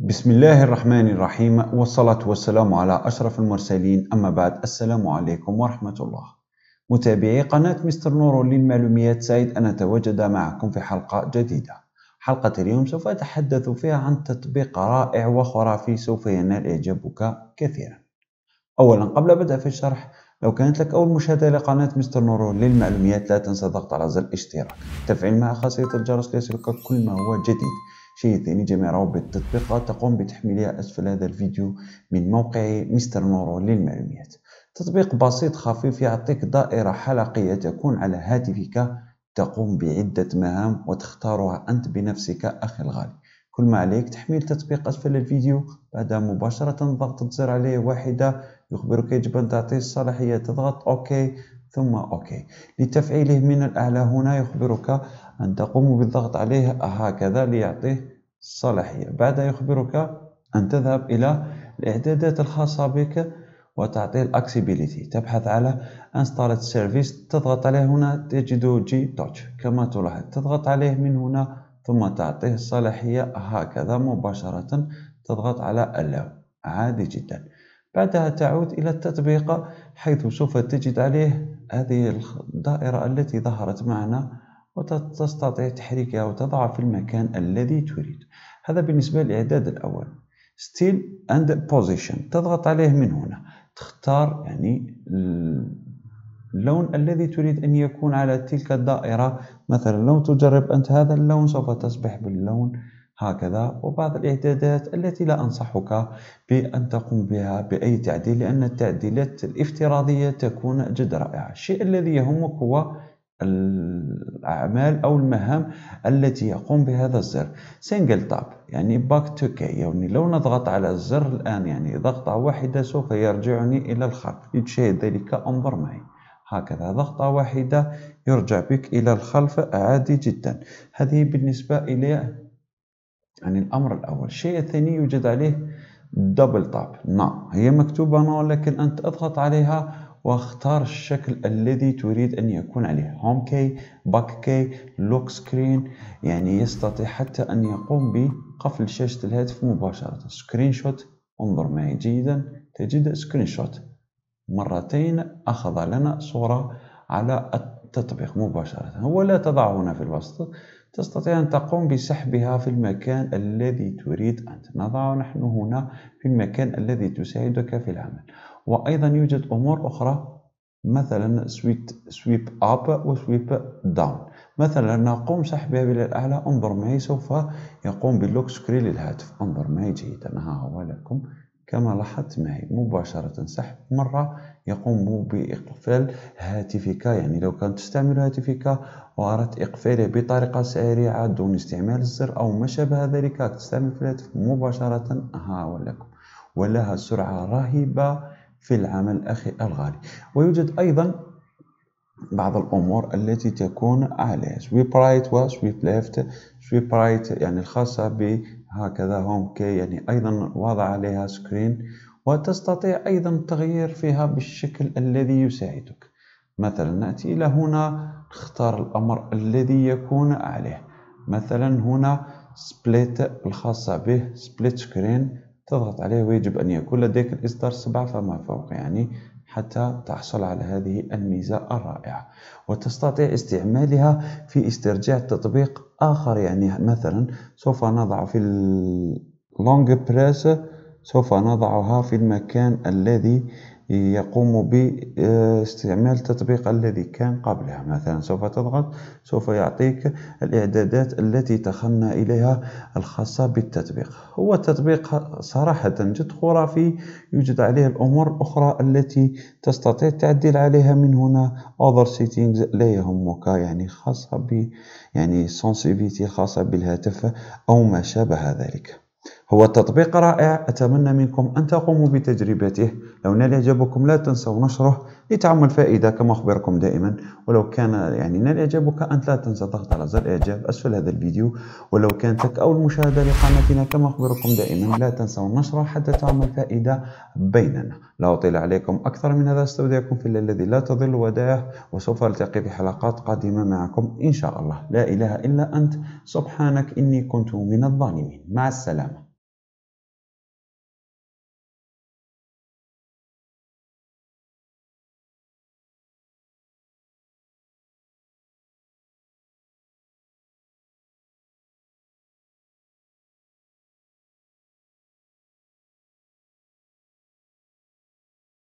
بسم الله الرحمن الرحيم والصلاة والسلام على أشرف المرسلين أما بعد السلام عليكم ورحمة الله متابعي قناة مستر نورو للمعلوميات سعيد أن أتواجد معكم في حلقة جديدة حلقة اليوم سوف أتحدث فيها عن تطبيق رائع وخرافي سوف ينال إعجابك كثيرا أولا قبل بدء في الشرح لو كانت لك أول مشاهدة لقناة مستر نورو للمعلوميات لا تنسى الضغط على زر الاشتراك تفعيل مع خاصية الجرس ليصلك كل ما هو جديد شيء ثاني جميع روابط التطبيقات تقوم بتحميلها أسفل هذا الفيديو من موقع مستر نورو للمعلومات تطبيق بسيط خفيف يعطيك دائرة حلقية تكون على هاتفك تقوم بعدة مهام وتختارها أنت بنفسك أخي الغالي كل ما عليك تحميل تطبيق أسفل الفيديو بعد مباشرة ضغط زر عليه واحدة يخبرك يجب أن تعطيه الصلاحية تضغط أوكي ثم أوكي لتفعيله من الأعلى هنا يخبرك أن تقوم بالضغط عليه هكذا ليعطيه الصلاحية بعدها يخبرك أن تذهب إلى الإعدادات الخاصة بك وتعطي الأكسيبيليتي تبحث على انستالت سيرفيس تضغط عليه هنا تجد جي توتش كما تلاحظ تضغط عليه من هنا ثم تعطيه الصلاحية هكذا مباشرة تضغط على اللو عادي جدا بعدها تعود إلى التطبيق حيث سوف تجد عليه هذه الدائرة التي ظهرت معنا وتستطيع تحريكها وتضعها في المكان الذي تريد هذا بالنسبة للإعداد الأول still and position تضغط عليه من هنا تختار يعني اللون الذي تريد أن يكون على تلك الدائرة مثلا لو تجرب أنت هذا اللون سوف تصبح باللون هكذا وبعض الإعدادات التي لا أنصحك بأن تقوم بها بأي تعديل لأن التعديلات الافتراضية تكون جد رائعة الشيء الذي يهمك هو الأعمال أو المهام التي يقوم بهذا الزر سينجل تاب يعني باك تو كي يعني لو نضغط على الزر الآن يعني ضغطة واحدة سوف يرجعني إلى الخلف لتشاهد ذلك انظر معي هكذا ضغطة واحدة يرجع بك إلى الخلف عادي جدا هذه بالنسبة إلى يعني الأمر الأول الشيء الثاني يوجد عليه دبل تاب نعم هي مكتوبة هنا ولكن أنت أضغط عليها واختار الشكل الذي تريد أن يكون عليه هوم كي باك كي لوك سكرين يعني يستطيع حتى أن يقوم بقفل شاشة الهاتف مباشرة سكرين شوت انظر معي جيدا تجد سكرين شوت مرتين أخذ لنا صورة على التطبيق مباشرة هو لا تضع هنا في الوسط تستطيع أن تقوم بسحبها في المكان الذي تريد أنت نضعه نحن هنا في المكان الذي تساعدك في العمل وأيضا يوجد أمور أخرى مثلا سويت سويب أب وسويب داون مثلا نقوم سحبها إلى الأعلى انظر معي سوف يقوم باللوك سكرين للهاتف انظر معي جيدا ها هو لكم كما لاحظت معي مباشرة سحب مرة يقوم بإقفال هاتفك يعني لو كنت تستعمل هاتفك وأردت إقفاله بطريقة سريعة دون استعمال الزر أو ما شابه ذلك تستعمل في الهاتف مباشرة ها ولكم ولها سرعة رهيبة في العمل أخي الغالي ويوجد أيضا بعض الأمور التي تكون و sweep left ليفت right يعني الخاصة بهكذا هوم كي يعني أيضا وضع عليها سكرين وتستطيع أيضا التغيير فيها بالشكل الذي يساعدك مثلا نأتي إلى هنا نختار الأمر الذي يكون عليه مثلا هنا سبليت الخاصة به سبليت سكرين تضغط عليه ويجب أن يكون لديك الإصدار سبعة فما فوق يعني حتى تحصل على هذه الميزة الرائعة وتستطيع استعمالها في استرجاع تطبيق آخر يعني مثلا سوف نضع في اللونج بريس سوف نضعها في المكان الذي يقوم باستعمال التطبيق الذي كان قبلها مثلا سوف تضغط سوف يعطيك الإعدادات التي دخلنا إليها الخاصة بالتطبيق هو التطبيق صراحة جد خرافي يوجد عليه الأمور الأخرى التي تستطيع التعديل عليها من هنا اوفر سيتينجز لا يهمك يعني خاصة ب يعني sensitivity خاصة بالهاتف أو ما شابه ذلك هو تطبيق رائع أتمنى منكم أن تقوموا بتجربته لو نال إعجابكم لا تنسوا نشره لتعم الفائدة كما أخبركم دائما ولو كان يعني نال إعجابك أنت لا تنسى ضغط على زر إعجاب أسفل هذا الفيديو ولو كانتك أول مشاهدة لقناتنا كما أخبركم دائما لا تنسوا نشره حتى تعم الفائدة بيننا لا أطيل عليكم أكثر من هذا استودعكم في الذي لا تضل وداعه وسوف ألتقي في حلقات قادمة معكم إن شاء الله لا إله إلا أنت سبحانك إني كنت من الظالمين مع السلامة